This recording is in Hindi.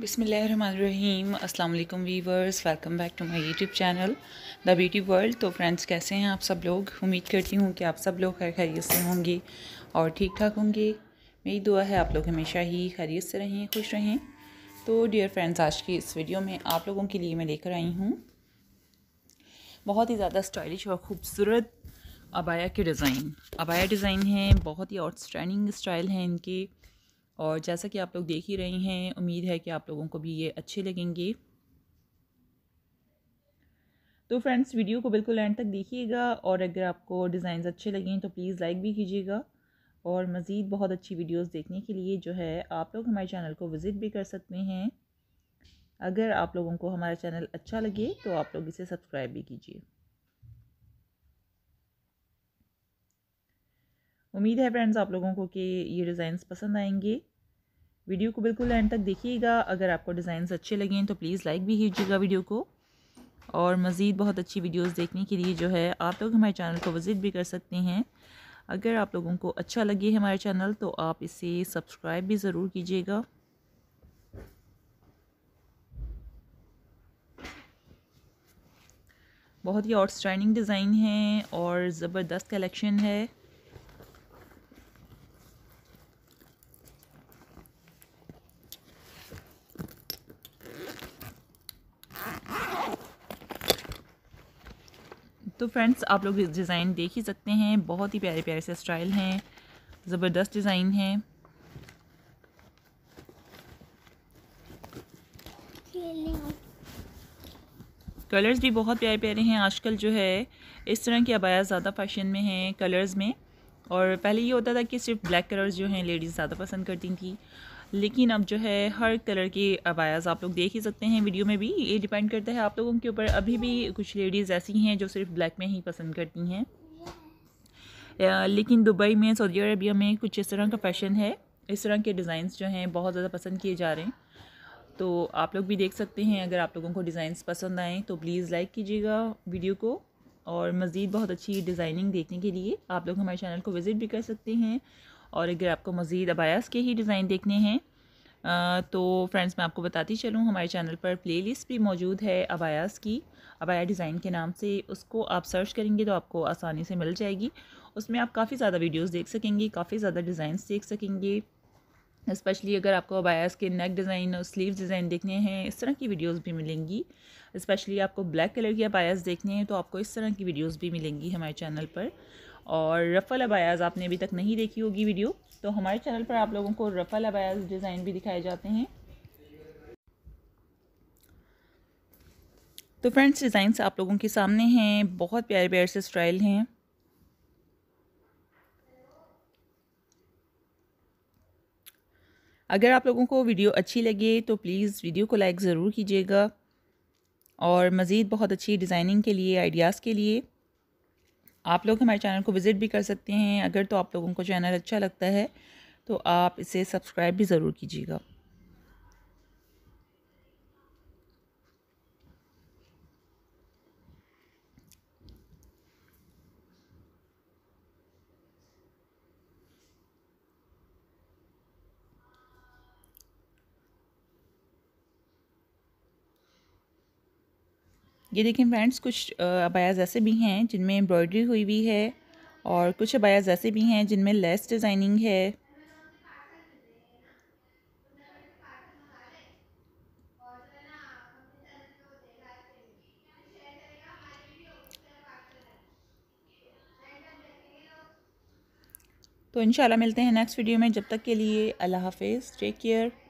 बिसमीम अल्लाम viewers welcome back to my YouTube channel the beauty world तो फ्रेंड्स कैसे हैं आप सब लोग उम्मीद करती हूँ कि आप सब लोग खैर खैरियत से होंगे और ठीक ठाक होंगे मेरी दुआ है आप लोग हमेशा ही खैरियत से रहें खुश रहें तो डियर फ्रेंड्स आज की इस वीडियो में आप लोगों के लिए मैं लेकर आई हूँ बहुत ही ज़्यादा स्टाइलिश और ख़ूबसूरत अबाया के डिज़ाइन अबाया डिज़ाइन हैं बहुत ही आउटस्टैंडिंग स्टाइल हैं इनके और जैसा कि आप लोग देख ही रहे हैं उम्मीद है कि आप लोगों को भी ये अच्छे लगेंगे तो फ्रेंड्स वीडियो को बिल्कुल एंड तक देखिएगा और अगर आपको डिज़ाइन अच्छे लगें तो प्लीज़ लाइक भी कीजिएगा और मज़ीद बहुत अच्छी वीडियोस देखने के लिए जो है आप लोग हमारे चैनल को विज़िट भी कर सकते हैं अगर आप लोगों को हमारा चैनल अच्छा लगे तो आप लोग इसे सब्सक्राइब भी कीजिए उम्मीद है फ्रेंड्स आप लोगों को कि ये डिज़ाइंस पसंद आएंगे वीडियो को बिल्कुल एंड तक देखिएगा अगर आपको डिज़ाइंस अच्छे लगें तो प्लीज़ लाइक भी कीजिएगा वीडियो को और मज़ीद बहुत अच्छी वीडियोस देखने के लिए जो है आप लोग हमारे चैनल को विज़िट भी कर सकते हैं अगर आप लोगों को अच्छा लगे हमारा चैनल तो आप इसे सब्सक्राइब भी ज़रूर कीजिएगा बहुत ही आउटस्टैंडिंग डिज़ाइन है और ज़बरदस्त कलेक्शन है तो फ्रेंड्स आप लोग डिज़ाइन देख ही सकते हैं बहुत ही प्यारे प्यारे से स्टाइल हैं ज़बरदस्त डिज़ाइन है कलर्स भी बहुत प्यारे प्यारे हैं आजकल जो है इस तरह की अबाया ज़्यादा फैशन में हैं कलर्स में और पहले ये होता था कि सिर्फ ब्लैक कलर्स जो हैं लेडीज़ ज़्यादा पसंद करती थी लेकिन अब जो है हर कलर के अबायाज़ आप लोग देख ही सकते हैं वीडियो में भी ये डिपेंड करता है आप लोगों के ऊपर अभी भी कुछ लेडीज़ ऐसी हैं जो सिर्फ ब्लैक में ही पसंद करती हैं लेकिन दुबई में सऊदी अरबिया में कुछ इस तरह का फ़ैशन है इस तरह के डिज़ाइंस जो हैं बहुत ज़्यादा पसंद किए जा रहे हैं तो आप लोग भी देख सकते हैं अगर आप लोगों को डिज़ाइंस पसंद आएँ तो प्लीज़ लाइक कीजिएगा वीडियो को और मज़ीद बहुत अच्छी डिज़ाइनिंग देखने के लिए आप लोग हमारे चैनल को विज़िट भी कर सकते हैं और अगर आपको मज़ीद अबायास के ही डिज़ाइन देखने हैं तो फ्रेंड्स मैं आपको बताती चलूँ हमारे चैनल पर प्लेलिस्ट भी मौजूद है अबायास की अबाया डिज़ाइन के नाम से उसको आप सर्च करेंगे तो आपको आसानी से मिल जाएगी उसमें आप काफ़ी ज़्यादा वीडियोज़ देख सकेंगे काफ़ी ज़्यादा डिज़ाइंस देख सकेंगे स्पेशली अगर आपको अबायास के नेक डिज़ाइन और स्लीव डिज़ाइन देखने हैं इस तरह की वीडियोस भी मिलेंगी स्पेशली आपको ब्लैक कलर की अबायास देखने हैं तो आपको इस तरह की वीडियोस भी मिलेंगी हमारे चैनल पर और रफ़ल अबायाज़ आपने अभी तक नहीं देखी होगी वीडियो तो हमारे चैनल पर आप लोगों को रफ़ल अबायाज़ डिज़ाइन भी दिखाए जाते हैं तो फ्रेंड्स डिज़ाइंस आप लोगों के सामने हैं बहुत प्यारे प्यारे से स्टाइल हैं अगर आप लोगों को वीडियो अच्छी लगे तो प्लीज़ वीडियो को लाइक ज़रूर कीजिएगा और मज़ीद बहुत अच्छी डिज़ाइनिंग के लिए आइडियाज़ के लिए आप लोग हमारे चैनल को विज़िट भी कर सकते हैं अगर तो आप लोगों को चैनल अच्छा लगता है तो आप इसे सब्सक्राइब भी ज़रूर कीजिएगा ये देखें फ्रेंड्स कुछ अबायाज ऐसे भी हैं जिनमें एम्ब्रॉयडरी हुई हुई है और कुछ अबायाज ऐसे भी हैं जिनमें लेस डिज़ाइनिंग है तो इंशाल्लाह मिलते हैं नेक्स्ट वीडियो में जब तक के लिए अल्लाह हाफिज़ टेक केयर